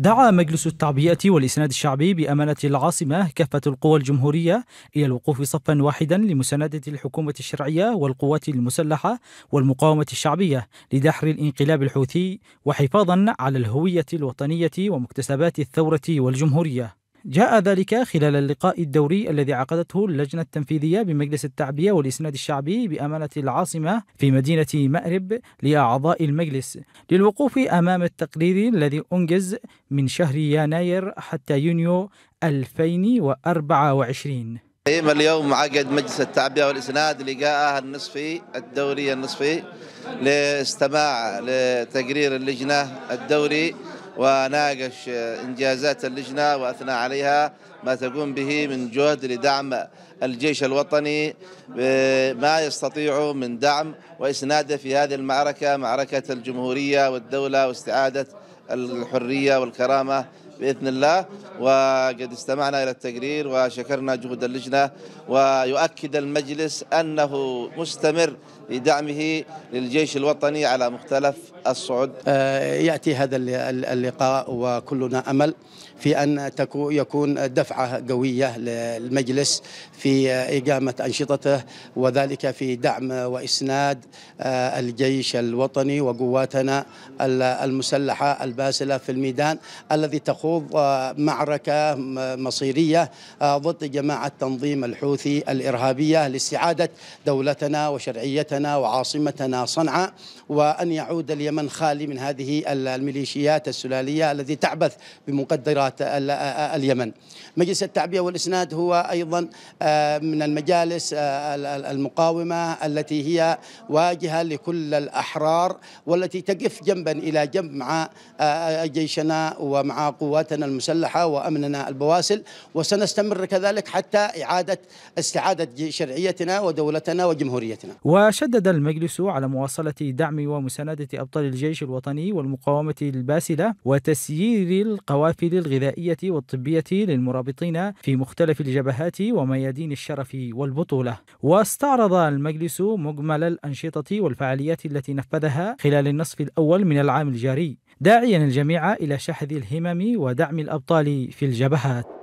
دعا مجلس التعبئة والإسناد الشعبي بأمانة العاصمة كافة القوى الجمهورية إلى الوقوف صفا واحدا لمساندة الحكومة الشرعية والقوات المسلحة والمقاومة الشعبية لدحر الانقلاب الحوثي وحفاظا على الهوية الوطنية ومكتسبات الثورة والجمهورية جاء ذلك خلال اللقاء الدوري الذي عقدته اللجنة التنفيذية بمجلس التعبية والإسناد الشعبي بأمانة العاصمة في مدينة مأرب لأعضاء المجلس للوقوف أمام التقرير الذي أنجز من شهر يناير حتى يونيو 2024 قيم اليوم عقد مجلس التعبئة والإسناد لقاءه النصفي الدوري النصفي لاستماع لتقرير اللجنة الدوري وناقش إنجازات اللجنة وأثنى عليها ما تقوم به من جهد لدعم الجيش الوطني بما يستطيع من دعم وإسناده في هذه المعركة معركة الجمهورية والدولة واستعادة الحرية والكرامة باذن الله وقد استمعنا الى التقرير وشكرنا جهود اللجنه ويؤكد المجلس انه مستمر لدعمه للجيش الوطني على مختلف الصعد آه، ياتي هذا اللقاء وكلنا امل في ان يكون دفعه قويه للمجلس في آه، اقامه انشطته وذلك في دعم واسناد آه، الجيش الوطني وقواتنا المسلحه الباسله في الميدان الذي تقوم تخوض آه، معركة مصيرية آه، ضد جماعة تنظيم الحوثي الإرهابية لاستعادة دولتنا وشرعيتنا وعاصمتنا صنعاء وأن يعود اليمن خالي من هذه الميليشيات السلالية التي تعبث بمقدرات آه، اليمن مجلس التعبئة والإسناد هو أيضا من المجالس المقاومة التي هي واجهة لكل الأحرار والتي تقف جنبا إلى جنب مع جيشنا ومع قوات قواتنا المسلحة وأمننا البواسل وسنستمر كذلك حتى إعادة استعادة شرعيتنا ودولتنا وجمهوريتنا وشدد المجلس على مواصلة دعم ومساندة أبطال الجيش الوطني والمقاومة الباسلة وتسيير القوافل الغذائية والطبية للمرابطين في مختلف الجبهات وميادين الشرف والبطولة واستعرض المجلس مجمل الأنشطة والفعاليات التي نفذها خلال النصف الأول من العام الجاري داعيا الجميع إلى شحذ الهمم ودعم الأبطال في الجبهات